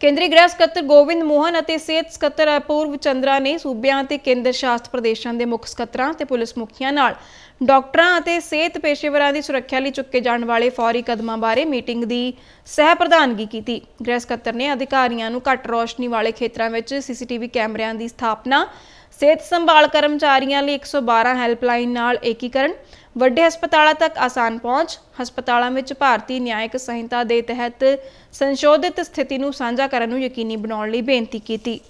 ਕੇਂਦਰੀ ਗ੍ਰਹਿ ਸਕੱਤਰ ਗੋਵਿੰਦ ਮੋਹਨ ਅਤੇ ਸਿਹਤ ਸਕੱਤਰ ਅਪੂਰਵ ਚੰਦਰਾ ਨੇ ਸੂਬਿਆਂ ਤੇ ਕੇਂਦਰ ਸ਼ਾਸਤ ਪ੍ਰਦੇਸ਼ਾਂ ਦੇ ਮੁੱਖ ਸਕੱਤਰਾਂ ਤੇ ਪੁਲਿਸ ਮੁਖੀਆਂ ਨਾਲ ਡਾਕਟਰਾਂ ਅਤੇ ਸਿਹਤ ਪੇਸ਼ੇਵਰਾਂ ਦੀ ਸੁਰੱਖਿਆ ਲਈ ਚੁੱਕੇ ਜਾਣ ਵਾਲੇ ਫੌਰੀ ਕਦਮਾਂ ਬਾਰੇ ਮੀਟਿੰਗ ਦੀ ਸਹਿ ਪ੍ਰਧਾਨਗੀ ਕੀਤੀ ਗ੍ਰਹਿ ਸਕੱਤਰ ਨੇ ਅਧਿਕਾਰੀਆਂ ਨੂੰ ਘੱਟ ਰੋਸ਼ਨੀ ਵਾਲੇ ਖੇਤਰਾਂ ਵਿੱਚ ਸੀਸੀਟੀਵੀ ਕੈਮਰਿਆਂ ਦੀ ਸਥਾਪਨਾ ਸਿਹਤ ਸੰਭਾਲ ਕਰਮਚਾਰੀਆਂ ਲਈ 112 ਹੈਲਪਲਾਈਨ ਨਾਲ ਏਕੀਕਰਨ ਵੱਡੇ ਹਸਪਤਾਲਾਂ ਤੱਕ ਆਸਾਨ ਪਹੁੰਚ ਹਸਪਤਾਲਾਂ ਵਿੱਚ ਭਾਰਤੀ ਨਿਆਇਕ ਸੰਹਿਤਾ ਦੇ ਤਹਿਤ ਸੰਸ਼ੋਧਿਤ ਸਥਿਤੀ ਨੂੰ ਸਾਂਝਾ ਕਰਨ ਨੂੰ ਯਕੀਨੀ ਬਣਾਉਣ ਲਈ ਬੇਨਤੀ ਕੀਤੀ